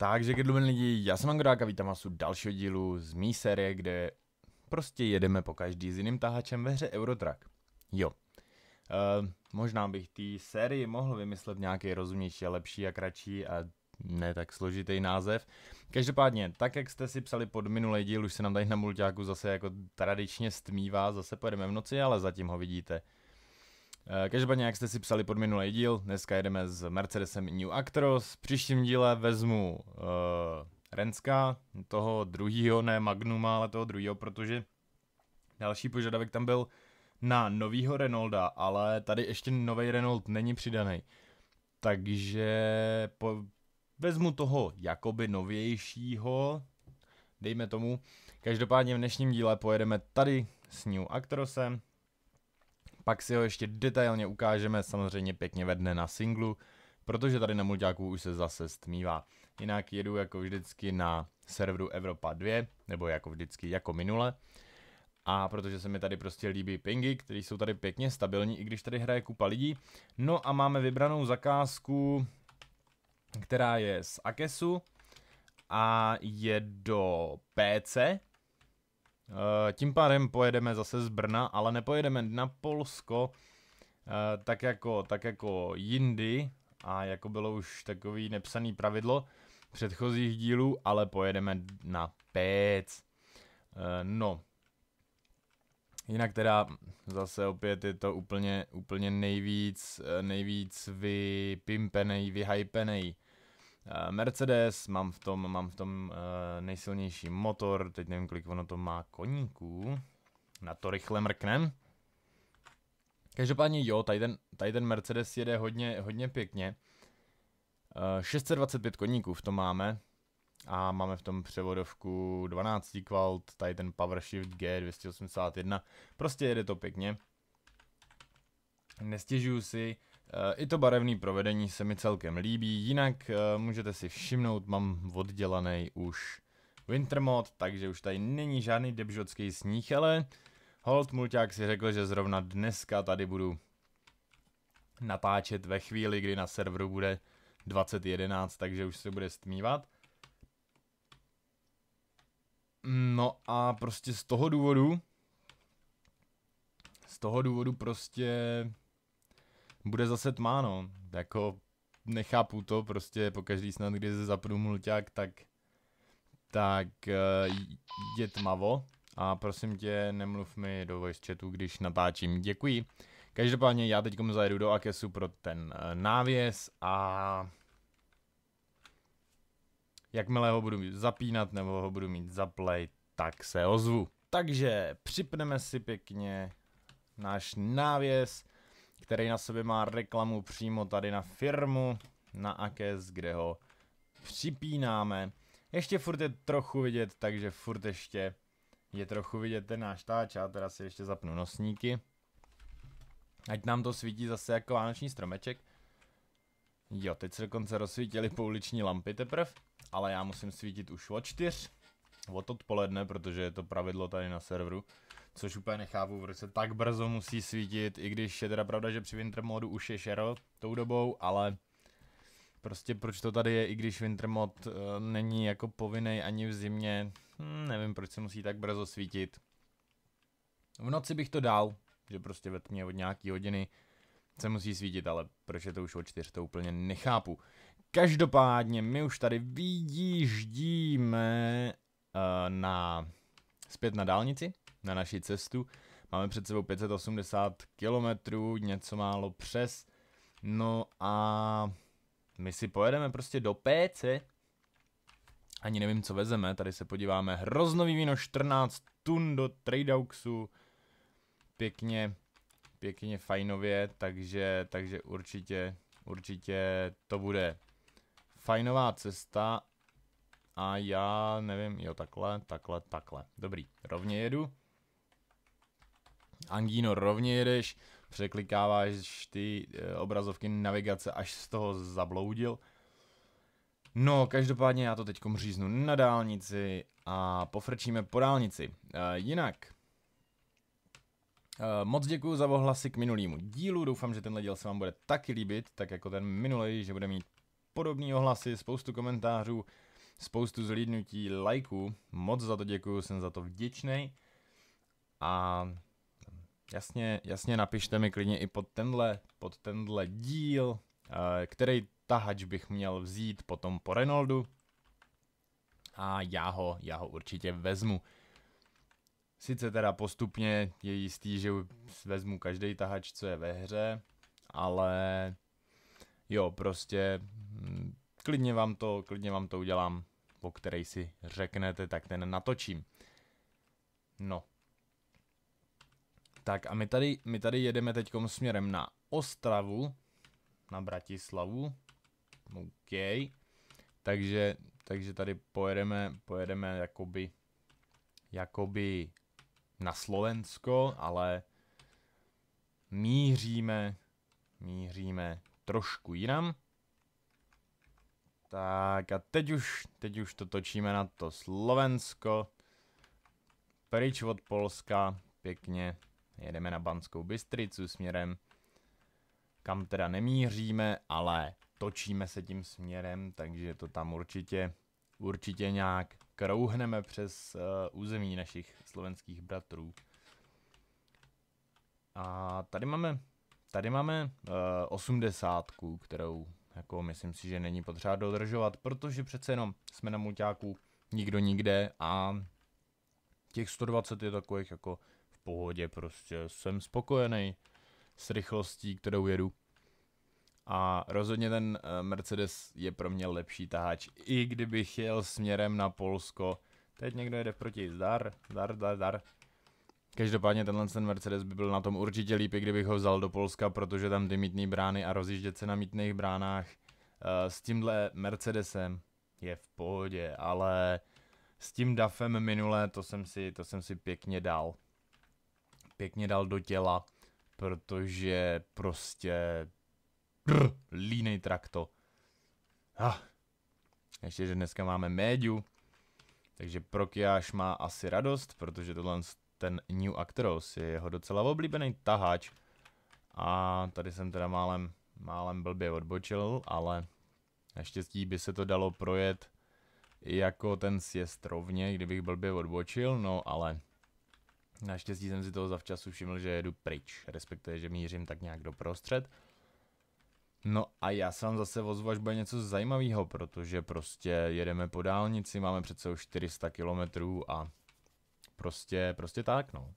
Takže, kedluben lidi, já jsem Angorák a vítám vás u dalšího dílu z mý série, kde prostě jedeme po každý s jiným tahačem ve hře Eurotrack. Jo. Uh, možná bych té sérii mohl vymyslet nějaký rozumnější a lepší a kratší a ne tak složitý název. Každopádně, tak jak jste si psali pod minulý díl, už se nám tady na mulťáku zase jako tradičně stmívá, zase pojedeme v noci, ale zatím ho vidíte. Eh, každopádně, jak jste si psali pod minulý díl, dneska jedeme s Mercedesem New Actros. V příštím díle vezmu uh, Renska, toho druhýho, ne Magnuma, ale toho druhýho, protože další požadavek tam byl na novýho Renaulda, ale tady ještě nový Renault není přidaný. Takže po, vezmu toho jakoby novějšího, dejme tomu. Každopádně v dnešním díle pojedeme tady s New Actrosem, pak si ho ještě detailně ukážeme, samozřejmě pěkně ve dne na singlu, protože tady na mulťáku už se zase stmívá. Jinak jedu jako vždycky na serveru Evropa 2, nebo jako vždycky, jako minule. A protože se mi tady prostě líbí pingy, které jsou tady pěkně stabilní, i když tady hraje kupa lidí. No a máme vybranou zakázku, která je z Akesu a je do PC, Eh, tím pádem pojedeme zase z Brna, ale nepojedeme na Polsko, eh, tak jako, tak jako jindy a jako bylo už takový nepsaný pravidlo předchozích dílů, ale pojedeme na Pec. Eh, no, Jinak teda zase opět je to úplně, úplně nejvíc, nejvíc vypimpenej, vyhypenej Eh, Mercedes, mám v tom, mám v tom eh, nejsilnější motor, teď nevím, kolik ono to má koníků. Na to rychle mrknem. Každopádně jo, tady ten, tady ten Mercedes jede hodně, hodně pěkně. 625 eh, koníků v tom máme. A máme v tom převodovku 12 kvalt, tady ten PowerShift G281. Prostě jede to pěkně. Nestěžuju si, Eh, I to barevné provedení se mi celkem líbí, jinak eh, můžete si všimnout, mám oddělaný už winter mod, takže už tady není žádný debžotský sníh, ale Holt Mulťák si řekl, že zrovna dneska tady budu natáčet ve chvíli, kdy na serveru bude 2011, takže už se bude stmívat. No a prostě z toho důvodu, z toho důvodu prostě bude zase tma, no. Jako nechápu to, prostě po každý snad, když se zapnu mulťák, tak, tak eh, je tmavo. A prosím tě, nemluv mi do voice chatu, když natáčím. Děkuji. Každopádně já teď zajedu do Akesu pro ten eh, návěs a jakmile ho budu zapínat nebo ho budu mít play, tak se ozvu. Takže připneme si pěkně náš návěs který na sobě má reklamu přímo tady na firmu, na AKES, kde ho připínáme. Ještě furt je trochu vidět, takže furt ještě je trochu vidět ten náš táč, já teda si ještě zapnu nosníky. Ať nám to svítí zase jako vánoční stromeček. Jo, teď se dokonce rozsvítily pouliční lampy teprv, ale já musím svítit už o čtyř, od odpoledne, protože je to pravidlo tady na serveru což úplně nechápu, proč se tak brzo musí svítit, i když je teda pravda, že při winter modu už je šero tou dobou, ale prostě proč to tady je, i když winter mod uh, není jako povinný ani v zimě, hmm, nevím, proč se musí tak brzo svítit. V noci bych to dal, že prostě ve tmě od nějaký hodiny se musí svítit, ale proč je to už o čtyř, to úplně nechápu. Každopádně my už tady vidíždíme uh, eh, na zpět na dálnici, na naši cestu. Máme před sebou 580 km, něco málo přes. No a my si pojedeme prostě do PC. Ani nevím, co vezeme. Tady se podíváme. Hroznový víno 14 tun do Tradeauxu. Pěkně, pěkně fajnově, takže, takže určitě, určitě to bude fajnová cesta a já nevím, jo takhle, takhle, takhle. Dobrý, rovně jedu. Angino rovně jedeš, překlikáváš ty eh, obrazovky navigace, až z toho zabloudil. No, každopádně já to teď říznu na dálnici a pofrčíme po dálnici. E, jinak, e, moc děkuji za ohlasy k minulýmu dílu, doufám, že tenhle díl se vám bude taky líbit, tak jako ten minulý, že bude mít podobné ohlasy, spoustu komentářů, spoustu zlídnutí, lajků, moc za to děkuji, jsem za to vděčný. A Jasně, jasně napište mi klidně i pod tenhle, pod tenhle díl, eh, který tahač bych měl vzít potom po Reynoldu. A já ho, já ho určitě vezmu. Sice teda postupně je jistý, že vezmu každý tahač, co je ve hře, ale jo, prostě hm, klidně vám to, klidně vám to udělám, po který si řeknete, tak ten natočím. No, tak a my tady, my tady jedeme teď směrem na Ostravu, na Bratislavu. OK. Takže, takže tady pojedeme, pojedeme jakoby, jakoby na Slovensko, ale míříme, míříme trošku jinam. Tak a teď už, teď už to točíme na to Slovensko. Pryč od Polska, pěkně. Jedeme na Banskou Bystricu směrem, kam teda nemíříme, ale točíme se tím směrem, takže to tam určitě, určitě nějak krouhneme přes uh, území našich slovenských bratrů. A tady máme, tady máme uh, osmdesátku, kterou jako myslím si, že není potřeba dodržovat, protože přece jenom jsme na muťáku nikdo nikde a těch 120 je takových jako pohodě prostě, jsem spokojený s rychlostí, kterou jedu. A rozhodně ten eh, Mercedes je pro mě lepší taháč, i kdybych jel směrem na Polsko. Teď někdo jede proti, zdar, zdar, zdar, zdar. Každopádně tenhle ten Mercedes by byl na tom určitě líp, kdybych ho vzal do Polska, protože tam ty mítné brány a rozjíždět se na mítných bránách eh, s tímhle Mercedesem je v pohodě, ale s tím DAFem minulé to jsem si, to jsem si pěkně dal pěkně dal do těla, protože prostě brr, línej trakto. Ah. Ještě, že dneska máme médiu, takže Prokiáš má asi radost, protože tohle ten New Actros je jeho docela oblíbený taháč. A tady jsem teda málem, málem blbě odbočil, ale naštěstí by se to dalo projet jako ten sjest rovně, kdybych blbě odbočil, no ale Naštěstí jsem si toho zavčasu všiml, že jedu pryč, respektive, že mířím tak nějak do prostřed. No a já se vám zase ozvu, až bude něco zajímavého, protože prostě jedeme po dálnici, máme před už 400 kilometrů a prostě, prostě tak no.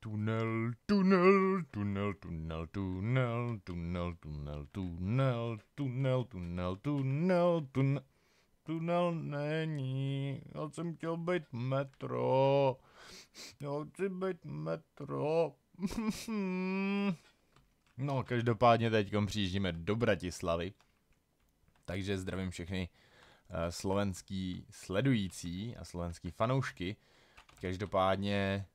Tunel, tunel, tunel, tunel, tunel, tunel, tunel, tunel, tunel, tunel, tunel, tunel, tunel není, tunel, tunel, tunel, být metro. Já chci být metro. no, každopádně teď přijíždíme do Bratislavy. Takže zdravím všechny uh, slovenský sledující a slovenský fanoušky. Každopádně uh,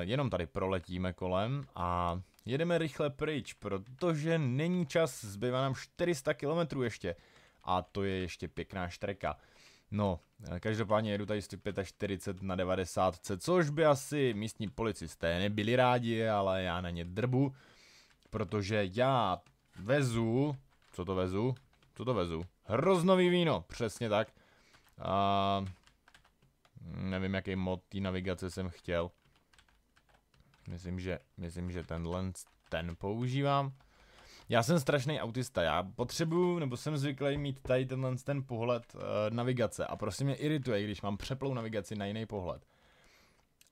jenom tady proletíme kolem a jedeme rychle pryč, protože není čas, zbývá nám 400 km ještě. A to je ještě pěkná štreka. No, eh, každopádně jedu tady z 45 na 90, což by asi místní policisté nebyli rádi, ale já na ně drbu, protože já vezu, co to vezu? Co to vezu? Hroznový víno, přesně tak. A nevím, jaký mod té navigace jsem chtěl. Myslím, že, myslím, že tenhle ten používám. Já jsem strašný autista, já potřebuju, nebo jsem zvyklý mít tady tenhle ten pohled uh, navigace a prostě mě irituje, když mám přeplou navigaci na jiný pohled.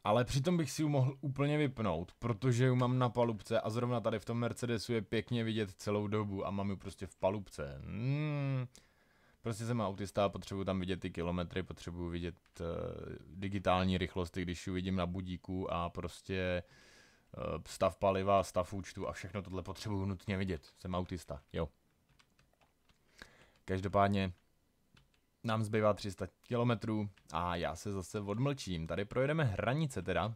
Ale přitom bych si ji mohl úplně vypnout, protože ji mám na palubce a zrovna tady v tom Mercedesu je pěkně vidět celou dobu a mám ji prostě v palubce. Hmm. Prostě jsem autista a potřebuji tam vidět ty kilometry, potřebuji vidět uh, digitální rychlosti, když ji vidím na budíku a prostě uh, Eh, stav paliva, stav účtu a všechno tohle potřebuju nutně vidět. Jsem autista, jo. Každopádně nám zbývá 300 kilometrů a já se zase odmlčím. Tady projedeme hranice teda.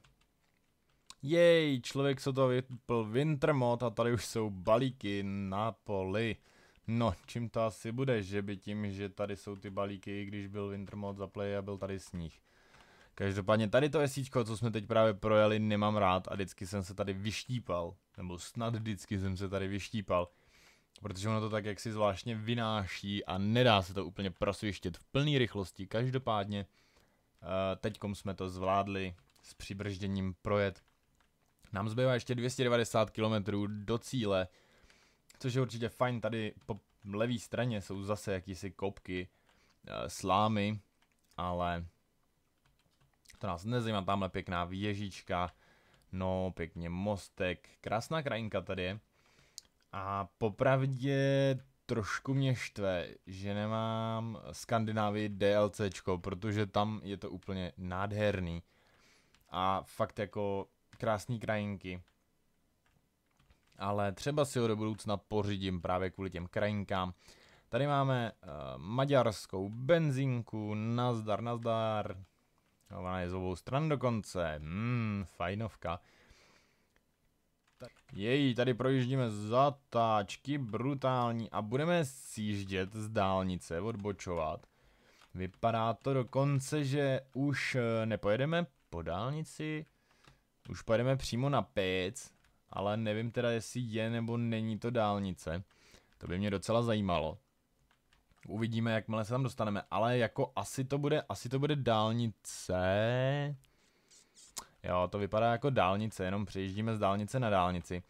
Jej, člověk se to vypl Wintermod a tady už jsou balíky na poli. No, čím to asi bude, že by tím, že tady jsou ty balíky, když byl Wintermod za play a byl tady sníh. Každopádně tady to esíčko, co jsme teď právě projeli, nemám rád a vždycky jsem se tady vyštípal, nebo snad vždycky jsem se tady vyštípal, protože ono to tak jaksi zvláštně vynáší a nedá se to úplně prosvištět v plné rychlosti. Každopádně eh, teďkom jsme to zvládli s přibržděním projet. Nám zbývá ještě 290 km do cíle, což je určitě fajn, tady po levé straně jsou zase jakýsi kopky, eh, slámy, ale nás nezajímá, tamhle pěkná věžička. No, pěkně mostek. Krásná krajinka tady je. A popravdě trošku mě štve, že nemám Skandinávii DLCčko, protože tam je to úplně nádherný. A fakt jako krásné krajinky. Ale třeba si ho do budoucna pořídím právě kvůli těm krajinkám. Tady máme uh, maďarskou benzinku, nazdar, nazdar, a ona je z obou stran dokonce. Hmm, fajnovka. Jej, tady projíždíme zatáčky, brutální. A budeme sjíždět z dálnice, odbočovat. Vypadá to dokonce, že už eh, nepojedeme po dálnici. Už pojedeme přímo na pec. Ale nevím teda, jestli je nebo není to dálnice. To by mě docela zajímalo. Uvidíme, jakmile se tam dostaneme, ale jako asi to bude, asi to bude dálnice. Jo, to vypadá jako dálnice, jenom přejíždíme z dálnice na dálnici.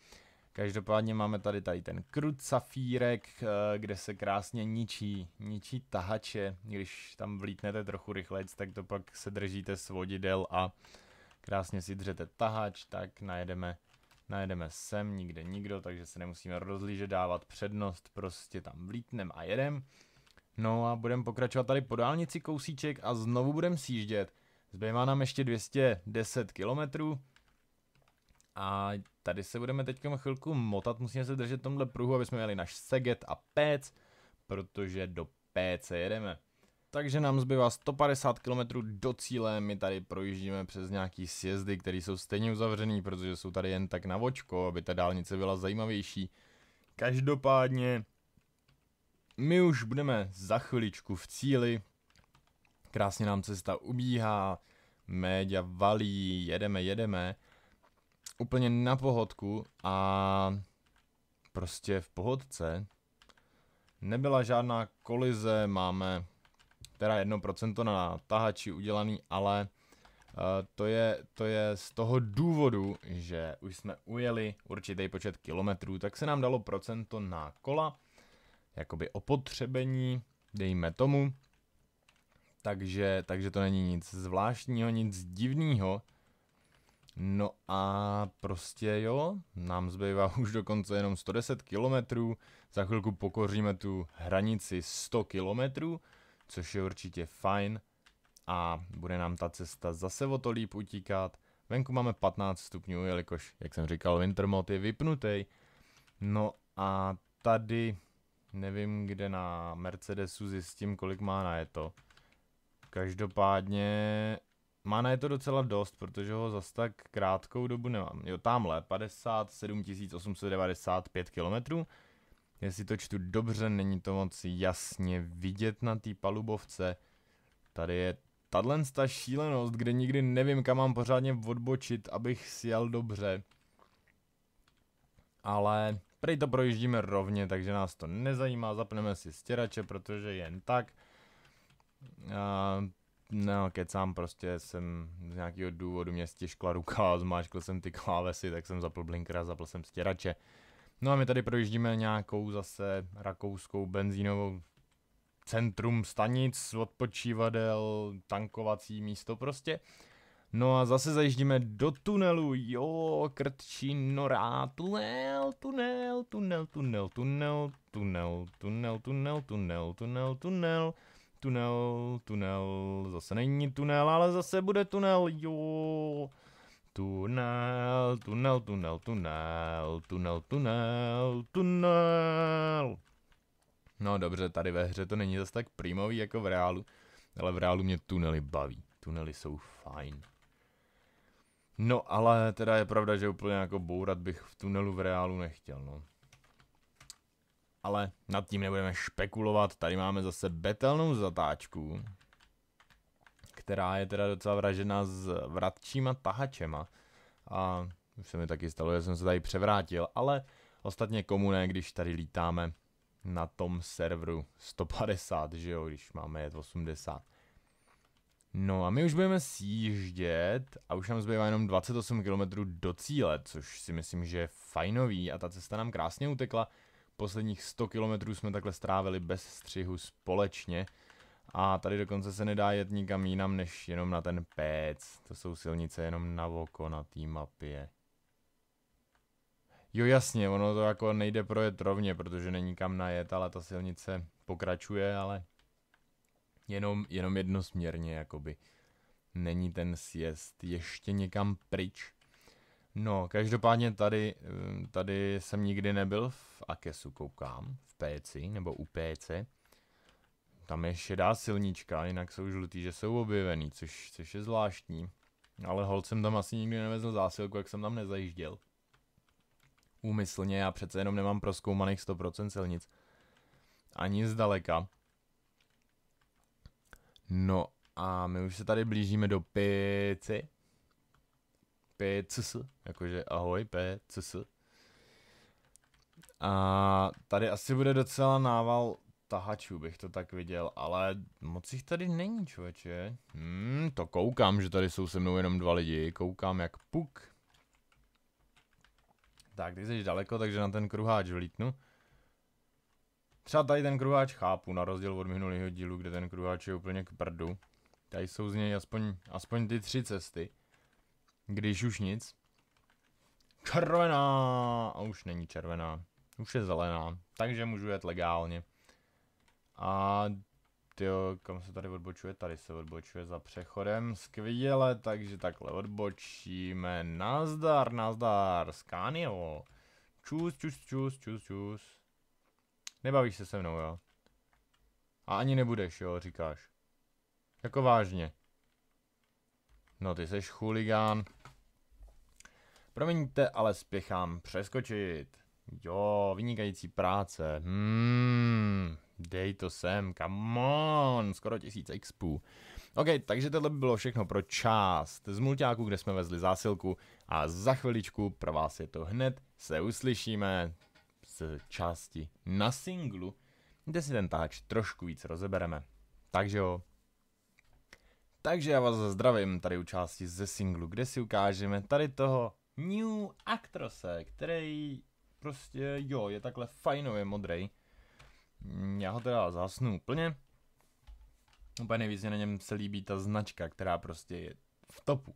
Každopádně máme tady tady ten krut safírek, eh, kde se krásně ničí, ničí tahače. Když tam vlítnete trochu rychlejc, tak to pak se držíte svodidel a krásně si dřete tahač, tak najedeme, najedeme sem, nikde nikdo, takže se nemusíme rozlížet, dávat přednost, prostě tam vlítnem a jedem. No a budeme pokračovat tady po dálnici kousíček a znovu budeme sjíždět. Zbývá nám ještě 210 kilometrů. A tady se budeme teď chvilku motat, musíme se držet tomhle pruhu, aby jsme měli naš seget a pec, protože do PC jedeme. Takže nám zbývá 150 km do cíle, my tady projíždíme přes nějaký sjezdy, které jsou stejně uzavřený, protože jsou tady jen tak na vočko, aby ta dálnice byla zajímavější. Každopádně my už budeme za chviličku v cíli. Krásně nám cesta ubíhá, média valí, jedeme, jedeme. Úplně na pohodku a prostě v pohodce. Nebyla žádná kolize, máme teda 1% na tahači udělaný, ale eh, to, je, to je z toho důvodu, že už jsme ujeli určitý počet kilometrů, tak se nám dalo procento na kola jakoby opotřebení, dejme tomu. Takže, takže to není nic zvláštního, nic divného. No a prostě jo, nám zbývá už dokonce jenom 110 kilometrů, za chvilku pokoříme tu hranici 100 kilometrů, což je určitě fajn a bude nám ta cesta zase o to líp utíkat. Venku máme 15 stupňů, jelikož, jak jsem říkal, mode je vypnutý. No a tady Nevím, kde na Mercedesu zjistím, kolik má na je to. Každopádně má na je to docela dost, protože ho zas tak krátkou dobu nemám. Jo, tamhle, 57 895 km. Jestli to čtu dobře, není to moc jasně vidět na té palubovce. Tady je tahle šílenost, kde nikdy nevím, kam mám pořádně odbočit, abych sjel dobře. Ale Prej to projíždíme rovně, takže nás to nezajímá, zapneme si stěrače, protože jen tak. A, no, kecám, prostě jsem z nějakého důvodu mě stěžkla ruka, zmáčkl jsem ty klávesy, tak jsem zapl blinker a zapl jsem stěrače. No a my tady projíždíme nějakou zase rakouskou benzínovou centrum stanic, odpočívadel, tankovací místo prostě. No a zase zajíždíme do tunelu, jo, krtčí norá, tunel, tunel, tunel, tunel, tunel, tunel, tunel, tunel, tunel, tunel, tunel, tunel, tunel, zase není tunel, ale zase bude tunel, jo. Tunel, tunel, tunel, tunel, tunel, tunel, tunel. No dobře, tady ve hře to není zase tak primový jako v reálu, ale v reálu mě tunely baví. Tunely jsou fajn. No ale teda je pravda, že úplně jako bourat bych v tunelu v reálu nechtěl, no. Ale nad tím nebudeme špekulovat, tady máme zase betelnou zatáčku, která je teda docela vražená s vratčíma tahačema. A už se mi taky stalo, že jsem se tady převrátil, ale ostatně komu ne, když tady lítáme na tom serveru 150, že jo, když máme jet 80. No a my už budeme sjíždět a už nám zbývá jenom 28 km do cíle, což si myslím, že je fajnový a ta cesta nám krásně utekla. Posledních 100 km jsme takhle strávili bez střihu společně a tady dokonce se nedá jet nikam jinam než jenom na ten pec. To jsou silnice jenom na oko na té mapě. Jo jasně, ono to jako nejde projet rovně, protože není kam najet, ale ta silnice pokračuje, ale jenom, jenom jednosměrně, jakoby. Není ten sjezd ještě někam pryč. No, každopádně tady, eh, tady jsem nikdy nebyl v Akesu, koukám, v PC, nebo u PC. Tam je šedá silnička, jinak jsou žlutý, že jsou objevený, což, což je zvláštní. Ale holcem jsem tam asi nikdy nevezl zásilku, jak jsem tam nezajížděl. Úmyslně, já přece jenom nemám proskoumaných 100% silnic. Ani zdaleka. No a my už se tady blížíme do pici. PCS, jakože ahoj PCS. A tady asi bude docela nával tahačů, bych to tak viděl, ale moc jich tady není, člověče. Hmm, to koukám, že tady jsou se mnou jenom dva lidi, koukám jak puk. Tak, ty jsi daleko, takže na ten kruháč vlítnu. Třeba tady ten kruháč chápu, na rozdíl od minulého dílu, kde ten kruháč je úplně k prdu. Tady jsou z něj aspoň, aspoň ty tři cesty. Když už nic. Červená! A už není červená. Už je zelená. Takže můžu jet legálně. A tyjo, kam se tady odbočuje? Tady se odbočuje za přechodem. Skvěle, takže takhle odbočíme. Nazdar, nazdar, Scaniel. Čus, čus, čus, čus, čus. Nebavíš se se mnou, jo? A ani nebudeš, jo, říkáš. Jako vážně. No ty seš chuligán. Promiňte, ale spěchám přeskočit. Jo, vynikající práce. Hmm, dej to sem, come on, skoro tisíc expů. OK, takže tohle by bylo všechno pro část z mulťáku, kde jsme vezli zásilku a za chviličku, pro vás je to hned, se uslyšíme z části na singlu, kde si ten táč trošku víc rozebereme. Takže jo. Takže já vás zdravím tady u části ze singlu, kde si ukážeme tady toho New Actrose, který prostě jo, je takhle fajnově modrý. Já ho teda zasnu úplně. Úplně nejvíc na něm se líbí ta značka, která prostě je v topu.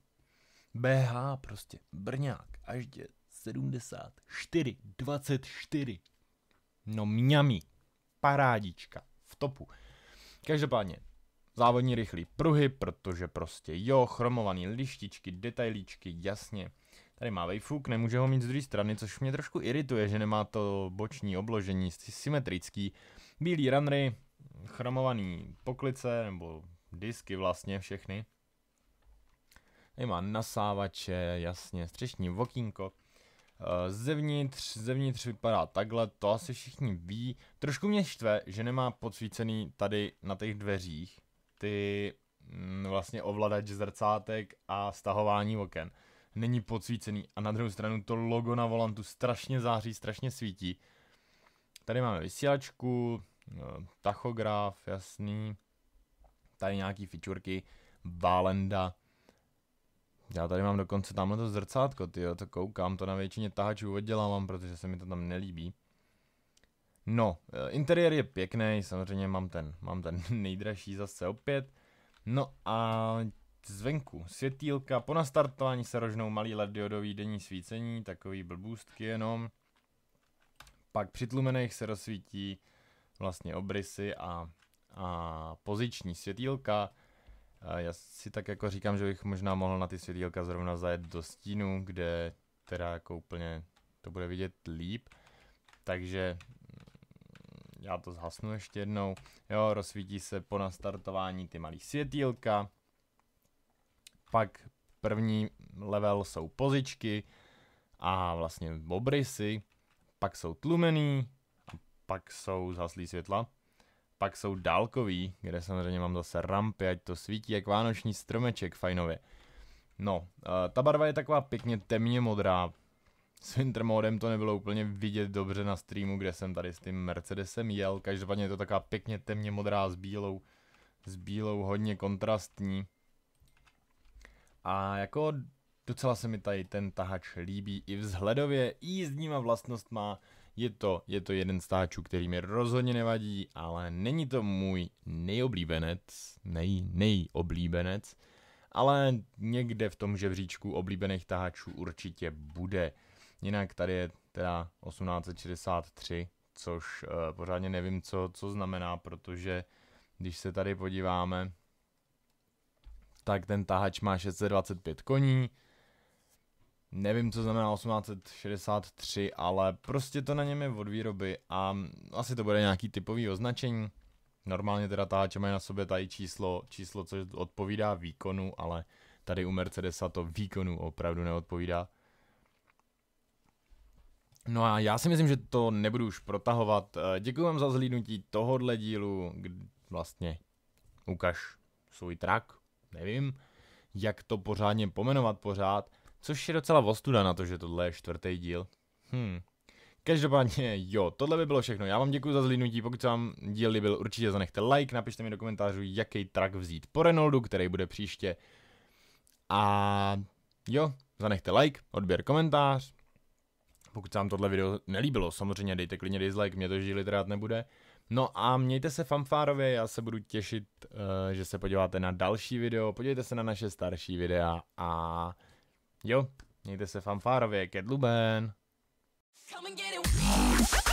BH prostě, brňák, až dět. 74, 24. No mňami, parádička, v topu. Každopádně, závodní rychlý pruhy, protože prostě jo, chromovaný lištičky, detailíčky, jasně. Tady má vejfuk, nemůže ho mít z druhé strany, což mě trošku irituje, že nemá to boční obložení, symetrický. Bílý runry, chromovaný poklice, nebo disky vlastně všechny. Tady má nasávače, jasně, střešní vokínko. Eh, zevnitř, zevnitř vypadá takhle, to asi všichni ví. Trošku mě štve, že nemá podsvícený tady na těch dveřích ty mm, vlastně ovladač zrcátek a stahování oken. Není podsvícený a na druhou stranu to logo na volantu strašně září, strašně svítí. Tady máme vysílačku, eh, tachograf, jasný. Tady nějaký fičurky, válenda. Já tady mám dokonce tamhle to zrcátko, ty to koukám, to na většině tahačů oddělávám, protože se mi to tam nelíbí. No, eh, interiér je pěkný, samozřejmě mám ten, mám ten nejdražší zase opět. No a zvenku světýlka, po nastartování se rožnou malý LED diodový denní svícení, takový blbůstky jenom. Pak při tlumenech se rozsvítí vlastně obrysy a, a poziční světýlka. Já si tak jako říkám, že bych možná mohl na ty světílka zrovna zajet do stínu, kde teda jako úplně to bude vidět líp. Takže mm, já to zhasnu ještě jednou. Jo, rozsvítí se po nastartování ty malý světílka. Pak první level jsou pozičky a vlastně obrysy. Pak jsou tlumený a pak jsou zhaslý světla. Pak jsou dálkový, kde samozřejmě mám zase rampy, ať to svítí jak vánoční stromeček, fajnově. No, eh, ta barva je taková pěkně temně modrá. S Wintermodem to nebylo úplně vidět dobře na streamu, kde jsem tady s tím Mercedesem jel. Každopádně je to taková pěkně temně modrá s bílou, s bílou hodně kontrastní. A jako docela se mi tady ten tahač líbí i vzhledově, i jízdníma vlastnost má. Je to, je to jeden z táčů, který mi rozhodně nevadí, ale není to můj nejoblíbenec, nej, nejoblíbenec, ale někde v tom žebříčku oblíbených táčů určitě bude. Jinak tady je teda 1863, což uh, pořádně nevím, co, co znamená, protože když se tady podíváme, tak ten tahač má 625 koní, Nevím, co znamená 1863, ale prostě to na něm je od výroby a asi to bude nějaký typový označení. Normálně teda táče mají na sobě tady číslo, číslo, což odpovídá výkonu, ale tady u Mercedesa to výkonu opravdu neodpovídá. No a já si myslím, že to nebudu už protahovat. Eh, děkuji vám za zhlídnutí tohohle dílu, kdy vlastně ukaž svůj trak, nevím, jak to pořádně pomenovat pořád. Což je docela ostuda na to, že tohle je čtvrtý díl. Hmm. Každopádně jo, tohle by bylo všechno. Já vám děkuji za zlínutí, pokud se vám díl líbil, určitě zanechte like, napište mi do komentářů, jaký track vzít po Renoldu, který bude příště. A jo, zanechte like, odběr, komentář. Pokud se vám tohle video nelíbilo, samozřejmě dejte klidně dislike, mě to žili rád nebude. No a mějte se fanfárově, já se budu těšit, eh, že se podíváte na další video, podívejte se na naše starší videa a Jo, mějte se fanfárově, Ket Luben. Come and get it.